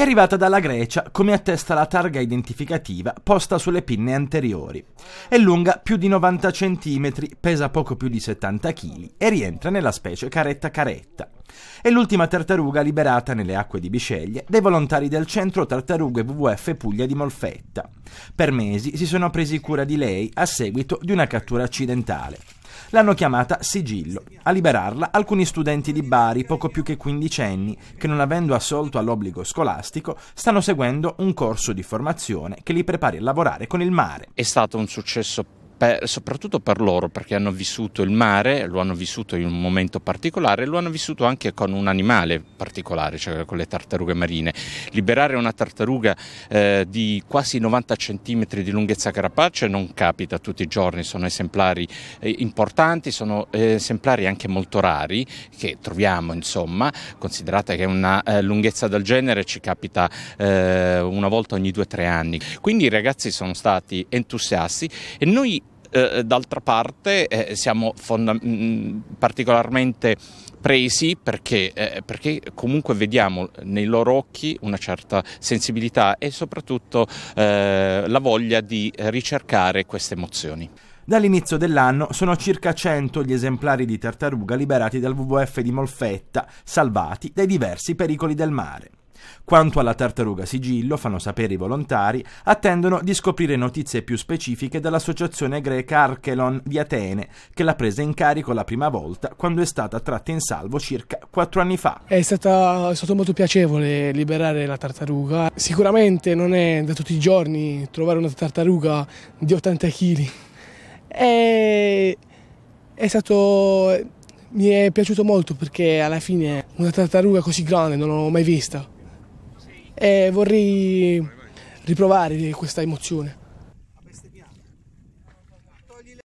è arrivata dalla Grecia, come attesta la targa identificativa posta sulle pinne anteriori. È lunga più di 90 cm, pesa poco più di 70 kg e rientra nella specie caretta caretta. È l'ultima tartaruga liberata nelle acque di Bisceglie dai volontari del centro tartarughe WWF Puglia di Molfetta. Per mesi si sono presi cura di lei a seguito di una cattura accidentale l'hanno chiamata sigillo. A liberarla alcuni studenti di Bari, poco più che quindicenni, che non avendo assolto all'obbligo scolastico, stanno seguendo un corso di formazione che li prepari a lavorare con il mare. È stato un successo per, soprattutto per loro perché hanno vissuto il mare, lo hanno vissuto in un momento particolare, lo hanno vissuto anche con un animale particolare, cioè con le tartarughe marine. Liberare una tartaruga eh, di quasi 90 cm di lunghezza carapace non capita tutti i giorni, sono esemplari eh, importanti, sono eh, esemplari anche molto rari che troviamo, insomma, considerate che una eh, lunghezza del genere ci capita eh, una volta ogni 2-3 anni. Quindi i ragazzi sono stati entusiasti e noi eh, d'altra parte eh, siamo fonda- mm, particolarmente presi perché, eh, perché, comunque vediamo nei loro occhi una certa sensibilità e soprattutto eh, la voglia di ricercare queste emozioni. Dall'inizio dell'anno sono circa 100 gli esemplari di tartaruga liberati dal WWF di Molfetta, salvati dai diversi pericoli del mare. Quanto alla tartaruga sigillo, fanno sapere i volontari, attendono di scoprire notizie più specifiche dall'associazione greca Archelon di Atene, che l'ha presa in carico la prima volta quando è stata tratta in salvo circa quattro anni fa. È, stata, è stato molto piacevole liberare la tartaruga. Sicuramente non è da tutti i giorni trovare una tartaruga di 80 kg. È, è stato mi è piaciuto molto perché alla fine una tartaruga così grande non l'ho mai vista e vorrei riprovare questa emozione.